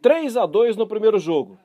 3 a 2 no primeiro jogo.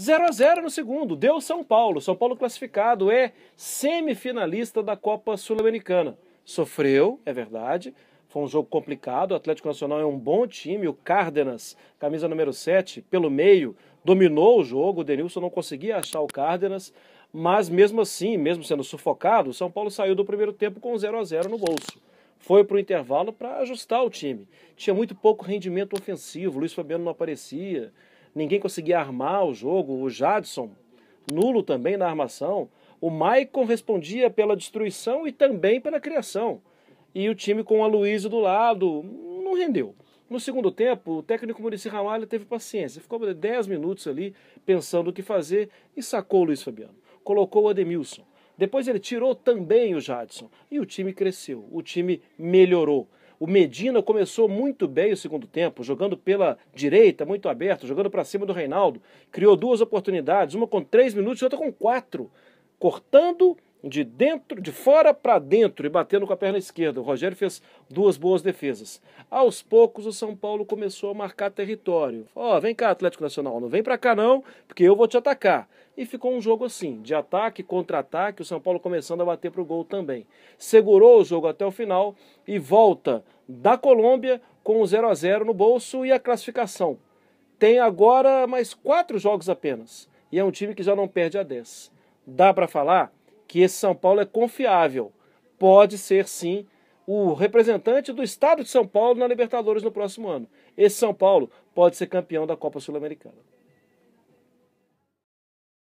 0 a 0 no segundo, deu São Paulo. São Paulo classificado é semifinalista da Copa Sul-Americana. Sofreu, é verdade. Foi um jogo complicado. O Atlético Nacional é um bom time. O Cárdenas, camisa número 7, pelo meio, dominou o jogo. O Denilson não conseguia achar o Cárdenas. Mas mesmo assim, mesmo sendo sufocado, São Paulo saiu do primeiro tempo com 0 a 0 no bolso foi para o intervalo para ajustar o time. Tinha muito pouco rendimento ofensivo, Luiz Fabiano não aparecia, ninguém conseguia armar o jogo, o Jadson, nulo também na armação. O Maicon respondia pela destruição e também pela criação. E o time com o Aloysio do lado não rendeu. No segundo tempo, o técnico Murici Ramalho teve paciência, ficou 10 minutos ali pensando o que fazer e sacou o Luiz Fabiano. Colocou o Ademilson depois ele tirou também o Jadson e o time cresceu, o time melhorou. O Medina começou muito bem o segundo tempo, jogando pela direita, muito aberto, jogando para cima do Reinaldo. Criou duas oportunidades, uma com três minutos e outra com quatro, cortando de dentro, de fora para dentro e batendo com a perna esquerda. O Rogério fez duas boas defesas. Aos poucos o São Paulo começou a marcar território. Ó, oh, vem cá, Atlético Nacional, não vem para cá não, porque eu vou te atacar e ficou um jogo assim, de ataque, contra-ataque, o São Paulo começando a bater para o gol também. Segurou o jogo até o final e volta da Colômbia com o 0 a 0 no bolso e a classificação. Tem agora mais quatro jogos apenas e é um time que já não perde a 10. Dá para falar que esse São Paulo é confiável, pode ser sim o representante do estado de São Paulo na Libertadores no próximo ano. Esse São Paulo pode ser campeão da Copa Sul-Americana.